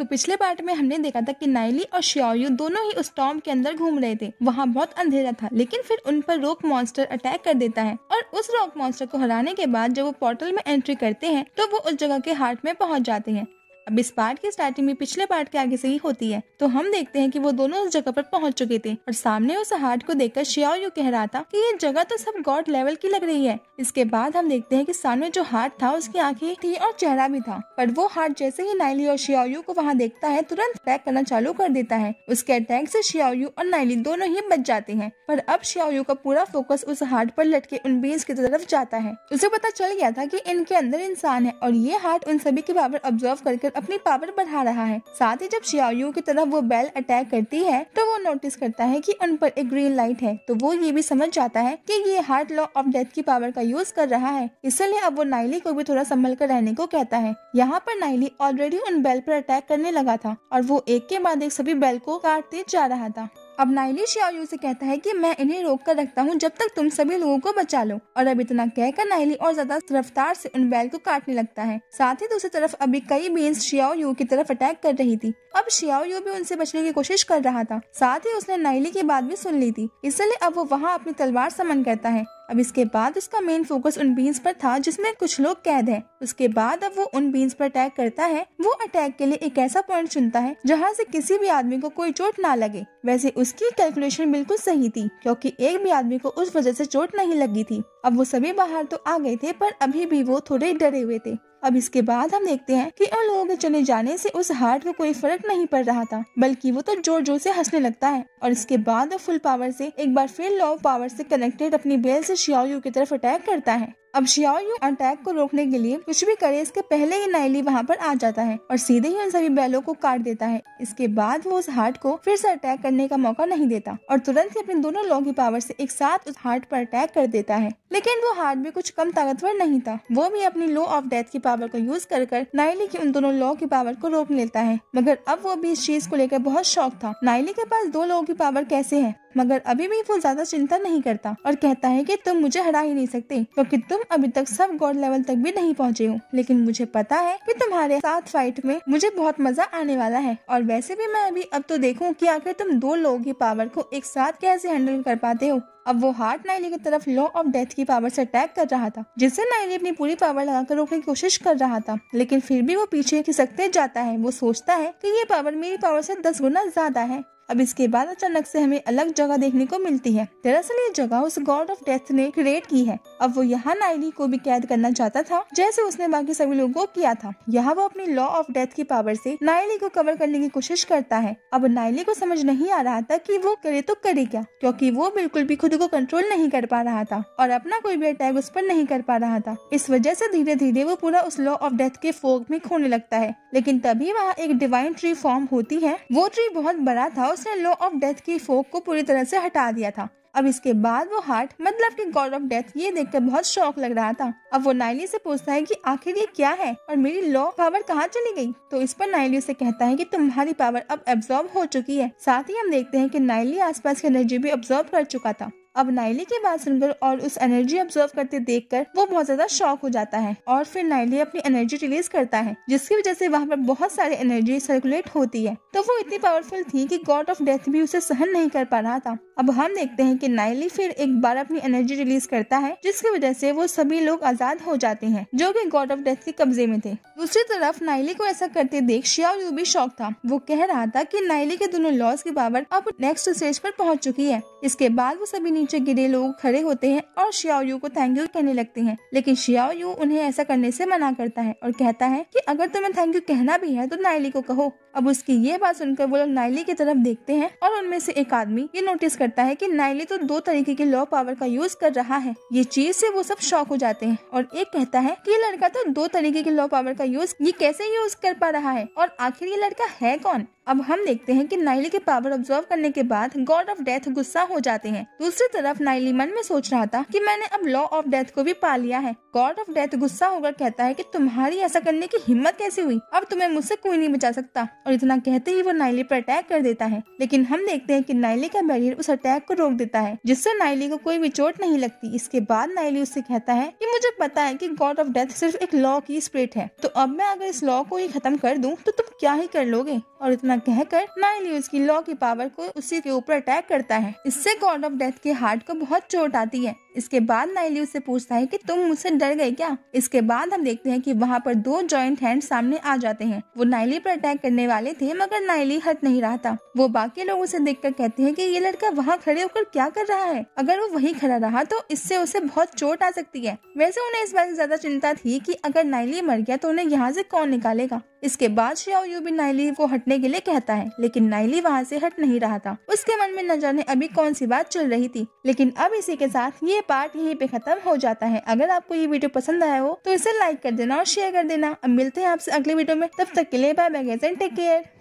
तो पिछले पार्ट में हमने देखा था कि नाइली और श्योयु दोनों ही उस टॉम के अंदर घूम रहे थे वहाँ बहुत अंधेरा था लेकिन फिर उन पर रोक मॉन्स्टर अटैक कर देता है और उस रॉक मॉन्स्टर को हराने के बाद जब वो पोर्टल में एंट्री करते हैं तो वो उस जगह के हार्ट में पहुँच जाते हैं अब इस पार्ट की स्टार्टिंग में पिछले पार्ट के आगे से ही होती है तो हम देखते हैं कि वो दोनों उस जगह पर पहुंच चुके थे और सामने उस हार्ट को देखकर शियाओ यू कह रहा था कि ये जगह तो सब गॉड लेवल की लग रही है इसके बाद हम देखते हैं कि सामने जो हार्ट था उसकी आंखें थी और चेहरा भी था पर वो हार्ट जैसे ही नाइली और शियाओयू को वहाँ देखता है तुरंत अटैक करना चालू कर देता है उसके अटैक से शियाओयू और नाइली दोनों ही बच जाते हैं पर अब शियाओयू का पूरा फोकस उस हार्ट पर लटके उन बीज की तरफ जाता है उसे पता चल गया था की इनके अंदर इंसान है और ये हार्ट उन सभी के बराबर ऑब्जर्व करके कर अपनी पावर बढ़ा रहा है साथ ही जब शियायू की तरफ वो बेल अटैक करती है तो वो नोटिस करता है की उन पर एक ग्रीन लाइट है तो वो ये भी समझ जाता है की ये हार्ट लॉ ऑफ डेथ की पावर का यूज कर रहा है इसलिए अब वो नाइली को भी थोड़ा संभल कर रहने को कहता है यहाँ पर नाइली ऑलरेडी उन बेल पर अटैक करने लगा था और वो एक के बाद एक सभी बेल को काटते जा रहा था अब नाइली श्यायू से कहता है कि मैं इन्हें रोक कर रखता हूँ जब तक तुम सभी लोगों को बचा लो और अब इतना कहकर नाइली और ज्यादा रफ्तार से उन बैल को काटने लगता है साथ ही दूसरी तरफ अभी कई बीन्स शियाओ यू की तरफ अटैक कर रही थी अब शियाओ यू भी उनसे बचने की कोशिश कर रहा था साथ ही उसने नाइली की बात भी सुन ली थी इसलिए अब वो वहाँ अपनी तलवार समन करता है अब इसके बाद उसका मेन फोकस उन बीन्स पर था जिसमें कुछ लोग कैद हैं। उसके बाद अब वो उन बीन्स पर अटैक करता है वो अटैक के लिए एक ऐसा पॉइंट चुनता है जहाँ से किसी भी आदमी को कोई चोट ना लगे वैसे उसकी कैलकुलेशन बिल्कुल सही थी क्योंकि एक भी आदमी को उस वजह से चोट नहीं लगी थी अब वो सभी बाहर तो आ गए थे पर अभी भी वो थोड़े डरे हुए थे अब इसके बाद हम देखते हैं कि उन लोगों के चले जाने से उस हार्ट को कोई फर्क नहीं पड़ रहा था बल्कि वो तो जोर जोर से हंसने लगता है और इसके बाद वो फुल पावर से एक बार फिर लॉ पावर से कनेक्टेड अपनी बेल से शियाओ की तरफ अटैक करता है अब शियाओ अटैक को रोकने के लिए कुछ भी करे इसके पहले ही नाइली वहाँ पर आ जाता है और सीधे ही उन सभी बैलों को काट देता है इसके बाद वो उस हार्ट को फिर से अटैक करने का मौका नहीं देता और तुरंत ही अपने दोनों लोगों की पावर से एक साथ उस हार्ट पर अटैक कर देता है लेकिन वो हार्ट भी कुछ कम ताकतवर नहीं था वो भी अपनी लो ऑफ डेथ की पावर को यूज कर कर नाइली की उन दोनों लो की पावर को रोक लेता है मगर अब वो भी इस चीज को लेकर बहुत शौक था नाइली के पास दो लोगों की पावर कैसे है मगर अभी भी वो ज्यादा चिंता नहीं करता और कहता है कि तुम मुझे हरा ही नहीं सकते क्योंकि तुम तुम अभी तक सब गॉड लेवल तक भी नहीं पहुँचे हो लेकिन मुझे पता है कि तुम्हारे साथ फाइट में मुझे बहुत मजा आने वाला है और वैसे भी मैं अभी अब तो देखूँ की आखिर तुम दो लोगों की पावर को एक साथ कैसे हैंडल कर पाते हो अब वो हार्ट नाइली की तरफ लॉ ऑफ डेथ की पावर से अटैक कर रहा था जिससे नाइली अपनी पूरी पावर लगाकर रोकने की कोशिश कर रहा था लेकिन फिर भी वो पीछे खिसकते जाता है वो सोचता है कि ये पावर मेरी पावर से दस गुना ज्यादा है अब इसके बाद अचानक से हमें अलग जगह देखने को मिलती है दरअसल ये जगह उस गॉड ऑफ डेथ ने क्रिएट की है अब वो यहाँ नाइली को भी कैद करना चाहता था जैसे उसने बाकी सभी लोगों को किया था यहाँ वो अपनी लॉ ऑफ डेथ की पावर से नाइली को कवर करने की कोशिश करता है अब नाइली को समझ नहीं आ रहा था कि वो करे तो करे क्या क्योंकि वो बिल्कुल भी खुद को कंट्रोल नहीं कर पा रहा था और अपना कोई भी अटैक उस पर नहीं कर पा रहा था इस वजह से धीरे धीरे वो पूरा उस लॉ ऑफ डेथ के फोग में खोने लगता है लेकिन तभी वहाँ एक डिवाइन ट्री फॉर्म होती है वो ट्री बहुत बड़ा था उसने लॉ ऑफ डेथ की फोक को पूरी तरह से हटा दिया था अब इसके बाद वो हार्ट मतलब कि गॉड ऑफ डेथ ये देखकर बहुत शौक लग रहा था अब वो नाइली से पूछता है कि आखिर ये क्या है और मेरी लॉ पावर कहाँ चली गई तो इस पर नाइली उसे कहता है कि तुम्हारी पावर अब एब्जॉर्ब हो चुकी है साथ ही हम देखते हैं कि नाइली आसपास की एनर्जी भी एब्जॉर्ब कर चुका था अब नाइली की बात सुनकर और उस एनर्जी ऑब्जर्व करते देखकर वो बहुत ज्यादा शॉक हो जाता है और फिर नाइली अपनी एनर्जी रिलीज करता है जिसकी वजह से वहाँ पर बहुत सारी एनर्जी सर्कुलेट होती है तो वो इतनी पावरफुल थी कि गॉड ऑफ डेथ भी उसे सहन नहीं कर पा रहा था अब हम देखते हैं कि नाइली फिर एक बार अपनी एनर्जी रिलीज करता है जिसकी वजह से वो सभी लोग आजाद हो जाते हैं जो कि गॉड ऑफ डेथ के कब्जे में थे दूसरी तरफ नाइली को ऐसा करते देख और भी शौक था वो कह रहा था कि नाइली के दोनों लॉस की पावर अब नेक्स्ट स्टेज पर पहुंच चुकी है इसके बाद वो सभी नीचे गिरे लोग खड़े होते हैं और शियाओयू को थैंक यू कहने लगते हैं लेकिन शियाओयू उन्हें ऐसा करने से मना करता है और कहता है कि अगर तुम्हें थैंक यू कहना भी है तो नायली को कहो अब उसकी ये बात सुनकर वो लोग नायली की तरफ देखते हैं और उनमें से एक आदमी ये नोटिस करता है कि नायली तो दो तरीके के लॉ पावर का यूज कर रहा है ये चीज से वो सब शौक हो जाते हैं और एक कहता है कि ये लड़का तो दो तरीके के लॉ पावर का यूज ये कैसे यूज कर पा रहा है और आखिर ये लड़का है कौन अब हम देखते हैं कि नाइली के पावर ऑब्जर्व करने के बाद गॉड ऑफ डेथ गुस्सा हो जाते हैं दूसरे तरफ नाइली मन में सोच रहा था कि मैंने अब लॉ ऑफ डेथ को भी पा लिया है गॉड ऑफ डेथ गुस्सा होकर कहता है कि तुम्हारी ऐसा करने की हिम्मत कैसे हुई अब तुम्हें मुझसे कोई नहीं बचा सकता और इतना कहते ही वो नाइली पर अटैक कर देता है लेकिन हम देखते हैं कि नाइली का बैरियर उस अटैक को रोक देता है जिससे नाइली को कोई भी चोट नहीं लगती इसके बाद नाइली उससे कहता है की मुझे पता है की गॉड ऑफ डेथ सिर्फ एक लॉ की स्प्रिट है तो अब मैं अगर इस लॉ को ही खत्म कर दूँ तो तुम क्या ही कर लोगे और इतना कहकर नाइली उसकी लॉ की पावर को उसी के ऊपर अटैक करता है इससे गॉड ऑफ डेथ के हार्ट को बहुत चोट आती है इसके बाद नायली उससे पूछता है कि तुम मुझसे डर गए क्या इसके बाद हम देखते हैं कि वहाँ पर दो जॉइंट हैंड सामने आ जाते हैं वो नाइली पर अटैक करने वाले थे मगर नाइली हट नहीं रहा था वो बाकी लोग उसे देख कर कहते हैं की ये लड़का वहाँ खड़े होकर क्या कर रहा है अगर वो वही खड़ा रहा तो इससे उसे बहुत चोट आ सकती है वैसे उन्हें इस बात से ज्यादा चिंता थी की अगर नाइली मर गया तो उन्हें यहाँ से कौन निकालेगा इसके बाद श्रेया यू भी नाइली को हटने के लिए कहता है लेकिन नाइली वहाँ से हट नहीं रहा था उसके मन में न जाने अभी कौन सी बात चल रही थी लेकिन अब इसी के साथ ये ये पार्ट यहीं पे खत्म हो जाता है अगर आपको ये वीडियो पसंद आया हो तो इसे लाइक कर देना और शेयर कर देना अब मिलते हैं आपसे अगले वीडियो में तब तक के लिए बाय बाय टेक केयर